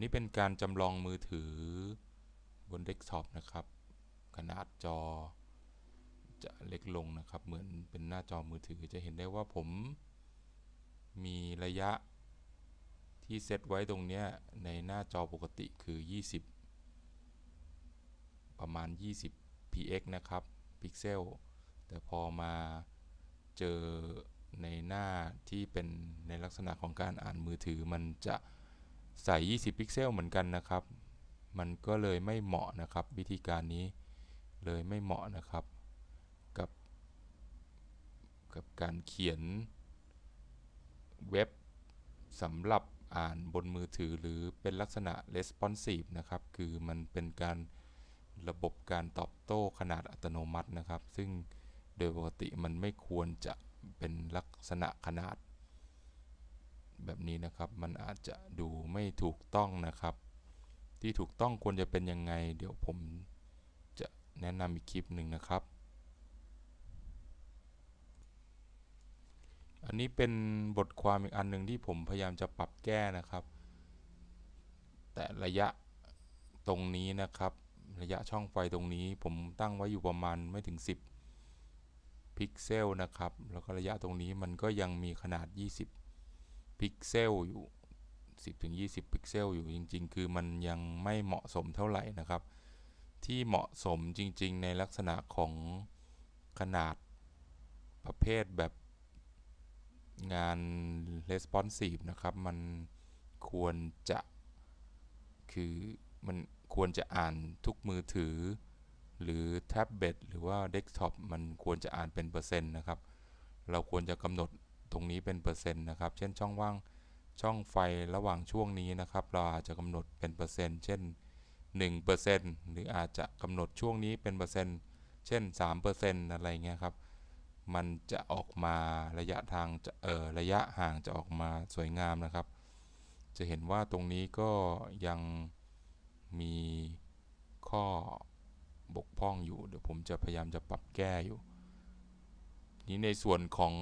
นี่เป็นการจำลองมือถือบนเดสก์ท็อปนะครับ ขนาดจอจะเล็กลงนะครับ เหมือนเป็นหน้าจอมือถือ จะเห็นได้ว่าผม มีระยะที่เซตไว้ตรงนี้ในหน้าจอปกติคือ 20 ประมาณ 20 px นะครับพิกเซล แต่พอมาเจอในหน้าที่ เป็น ในลักษณะของการอ่านมือถือมันจะใส่ 20พิกเซลเหมือนกันนะครับ มันก็เลยไม่เหมาะนะครับ วิธีการนี้เลยไม่เหมาะนะครับ กับกับการเขียนเว็บสำหรับอ่านบนมือถือหรือเป็นลักษณะ responsive นะครับ คือมันเป็นการระบบการตอบโต้ขนาดอัตโนมัตินะครับ ซึ่งโดยปกติมันไม่ควรจะเป็นลักษณะขนาดแบบนี้นะครับ มันอาจจะดูไม่ถูกต้องนะครับ ที่ถูกต้องควรจะเป็นยังไง เดี๋ยวผมจะแนะนำอีกคลิปหนึ่งนะครับ อันนี้เป็นบทความอีกอันหนึ่งที่ผมพยายามจะปรับแก้นะครับ แต่ระยะตรงนี้นะครับ ระยะช่องไฟตรงนี้ผมตั้งไว้อยู่ประมาณไม่ถึง 10พิกเซลนะครับ แล้วก็ระยะตรงนี้มันก็ยังมีขนาด 20พิกเซลอยู่ 10-20พิกเซลอยู่จริง ๆ คือมันยังไม่เหมาะสมเท่าไหร่นะครับที่เหมาะสมจริง ๆ ในลักษณะของขนาดประเภทแบบงาน responsive นะครับมันควรจะคือมันควรจะอ่านทุกมือถือหรือแท็บเล็ตหรือว่าเดสก์ท็อปมันควรจะอ่านเป็นเปอร์เซ็นต์นะครับ เราควรจะกำหนดตรงนี้เป็นเปอร์เซ็นต์นะครับ เช่น ช่องว่างช่องไฟระหว่างช่วงนี้นะครับ เราอาจจะกำหนดเป็นเปอร์เซ็นต์ เช่น1%หรืออาจจะกำหนดช่วงนี้เป็นเปอร์เซ็นต์ เช่น 3%อะไรเงี้ยครับ มันจะออกมาระยะทางเออระยะห่างจะออกมาสวยงามนะครับ จะเห็นว่าตรงนี้ก็ยังมีข้อบกพร่องอยู่ เดี๋ยวผมจะพยายามจะปรับแก้อยู่ นี้ในส่วนของ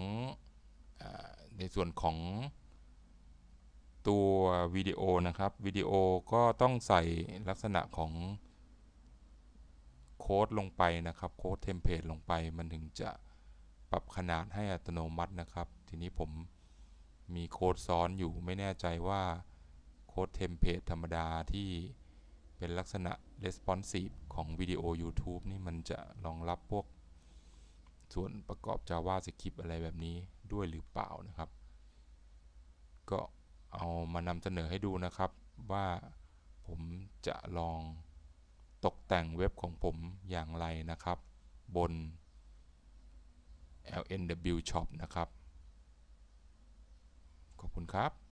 ในส่วนของตัววิดีโอนะครับวิดีโอก็ต้องใส่ลักษณะของ โค้ด ลงไปนะครับ โค้ดเทมเพลตลงไปมันถึงจะปรับขนาดให้อัตโนมัตินะครับ ทีนี้ผมมีโค้ดซ้อนอยู่ไม่แน่ใจว่า โค้ดเทมเพลตธรรมดาที่เป็นลักษณะ responsive ของวิดีโอ YouTube นี่มันจะรองรับพวกส่วนประกอบ j a v a s c ค i ิปอะไรแบบนี้ด้วยหรือเปล่านะครับ ก็เอามานำเสนอให้ดูนะครับว่าผมจะลองตกแต่งเว็บของผมอย่างไรนะครับ บน LNW Shop นะครับ ขอบคุณครับ